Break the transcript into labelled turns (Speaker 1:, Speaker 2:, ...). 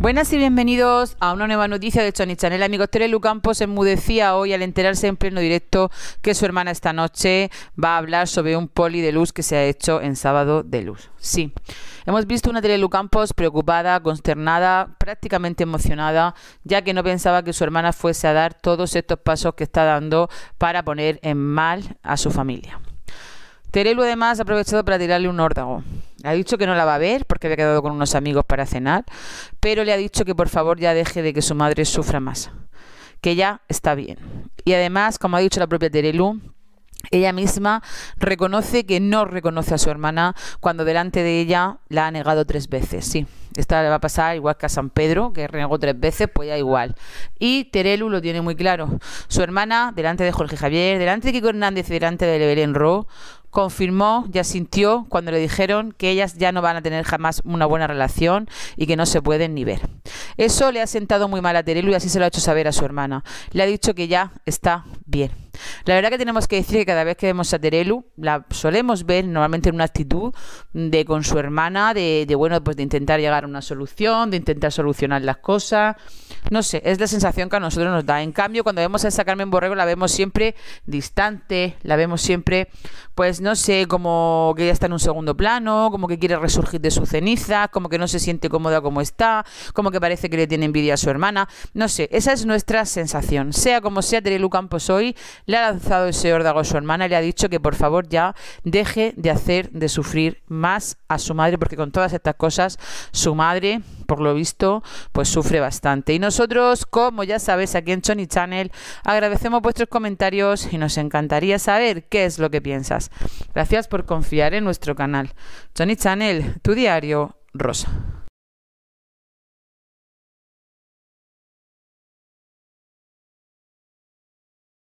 Speaker 1: Buenas y bienvenidos a una nueva noticia de Sony Channel. Amigos, Terelu Campos enmudecía hoy al enterarse en pleno directo que su hermana esta noche va a hablar sobre un poli de luz que se ha hecho en Sábado de Luz. Sí, hemos visto una Terelu Campos preocupada, consternada, prácticamente emocionada, ya que no pensaba que su hermana fuese a dar todos estos pasos que está dando para poner en mal a su familia. Terelu además ha aprovechado para tirarle un órdago. Ha dicho que no la va a ver porque había quedado con unos amigos para cenar, pero le ha dicho que por favor ya deje de que su madre sufra más, que ya está bien. Y además, como ha dicho la propia Terelu, ella misma reconoce que no reconoce a su hermana cuando delante de ella la ha negado tres veces. Sí, esta le va a pasar igual que a San Pedro, que renegó tres veces, pues ya igual. Y Terelu lo tiene muy claro. Su hermana, delante de Jorge Javier, delante de Kiko Hernández y delante de Belén Ro, confirmó, ya sintió cuando le dijeron que ellas ya no van a tener jamás una buena relación y que no se pueden ni ver. Eso le ha sentado muy mal a Terelu y así se lo ha hecho saber a su hermana. Le ha dicho que ya está bien. La verdad que tenemos que decir que cada vez que vemos a Terelu, la solemos ver normalmente en una actitud de con su hermana, de, de bueno, pues de intentar llegar a una solución, de intentar solucionar las cosas. No sé, es la sensación que a nosotros nos da. En cambio, cuando vemos a esa Carmen Borrego, la vemos siempre distante, la vemos siempre, pues no sé, como que ya está en un segundo plano, como que quiere resurgir de su ceniza, como que no se siente cómoda como está, como que parece que le tiene envidia a su hermana. No sé, esa es nuestra sensación. Sea como sea, Terelu Campos hoy le ha lanzado ese órdago a su hermana le ha dicho que por favor ya deje de hacer de sufrir más a su madre, porque con todas estas cosas, su madre por lo visto, pues sufre bastante. Y nosotros, como ya sabes, aquí en Choni Channel, agradecemos vuestros comentarios y nos encantaría saber qué es lo que piensas. Gracias por confiar en nuestro canal. Choni Channel, tu diario rosa.